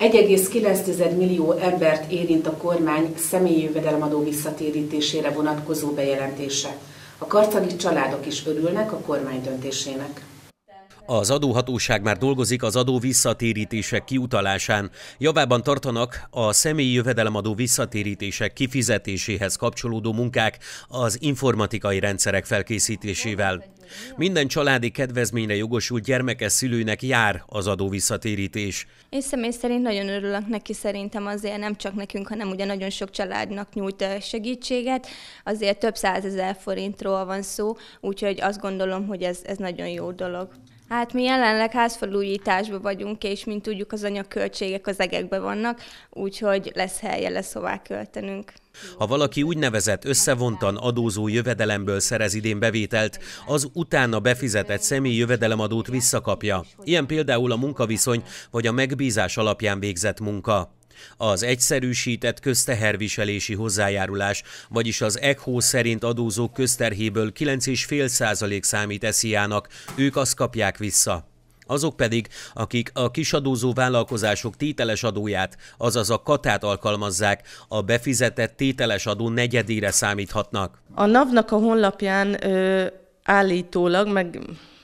1,9 millió embert érint a kormány személyi jövedelemadó visszatérítésére vonatkozó bejelentése. A karcagi családok is örülnek a kormány döntésének. Az adóhatóság már dolgozik az adó visszatérítések kiutalásán. Javában tartanak a személyi jövedelemadó visszatérítések kifizetéséhez kapcsolódó munkák az informatikai rendszerek felkészítésével. Minden családi kedvezményre jogosult gyermekes szülőnek jár az adó visszatérítés. Én személy szerint nagyon örülök neki, szerintem azért nem csak nekünk, hanem ugye nagyon sok családnak nyújt segítséget. Azért több százezer forintról van szó, úgyhogy azt gondolom, hogy ez, ez nagyon jó dolog. Hát mi jelenleg házfelújításban vagyunk, és mint tudjuk, az anyagköltségek az egekbe vannak, úgyhogy lesz helye lesz, hová költenünk. Ha valaki úgynevezett összevontan adózó jövedelemből szerez idén bevételt, az utána befizetett személy jövedelemadót visszakapja. Ilyen például a munkaviszony vagy a megbízás alapján végzett munka. Az egyszerűsített közteherviselési hozzájárulás, vagyis az ECHO szerint adózók közterhéből 9,5% számít esziának, ők azt kapják vissza. Azok pedig, akik a kisadózó vállalkozások tételes adóját, azaz a katát alkalmazzák, a befizetett tételes adó negyedére számíthatnak. A NAV-nak a honlapján ö, állítólag, meg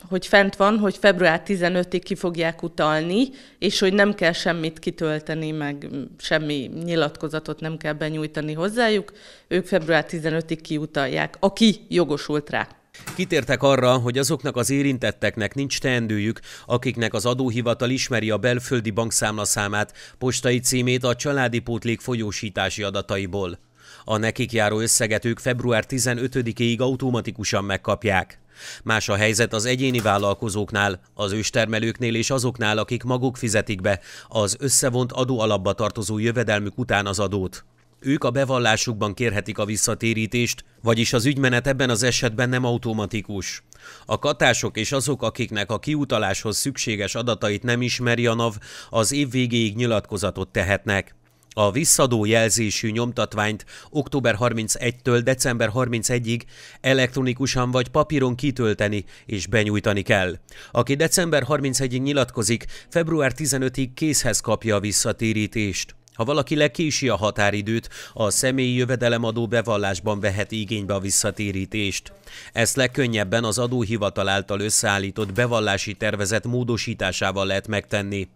hogy fent van, hogy február 15-ig ki fogják utalni, és hogy nem kell semmit kitölteni, meg semmi nyilatkozatot nem kell benyújtani hozzájuk, ők február 15-ig kiutalják, aki jogosult rá. Kitértek arra, hogy azoknak az érintetteknek nincs teendőjük, akiknek az adóhivatal ismeri a belföldi bankszámlaszámát, postai címét a családi pótlék folyósítási adataiból. A nekik járó összeget ők február 15-ig automatikusan megkapják. Más a helyzet az egyéni vállalkozóknál, az őstermelőknél és azoknál, akik maguk fizetik be az összevont adóalapba tartozó jövedelmük után az adót. Ők a bevallásukban kérhetik a visszatérítést, vagyis az ügymenet ebben az esetben nem automatikus. A katások és azok, akiknek a kiutaláshoz szükséges adatait nem ismeri a NAV, az év végéig nyilatkozatot tehetnek. A visszadó jelzésű nyomtatványt október 31-től december 31-ig elektronikusan vagy papíron kitölteni és benyújtani kell. Aki december 31-ig nyilatkozik, február 15-ig készhez kapja a visszatérítést. Ha valaki lekési a határidőt, a személyi jövedelemadó bevallásban vehet igénybe a visszatérítést. Ezt legkönnyebben az adóhivatal által összeállított bevallási tervezet módosításával lehet megtenni.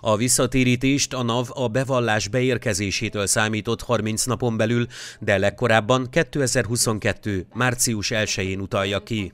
A visszatérítést a NAV a bevallás beérkezésétől számított 30 napon belül, de legkorábban 2022. március 1-én utalja ki.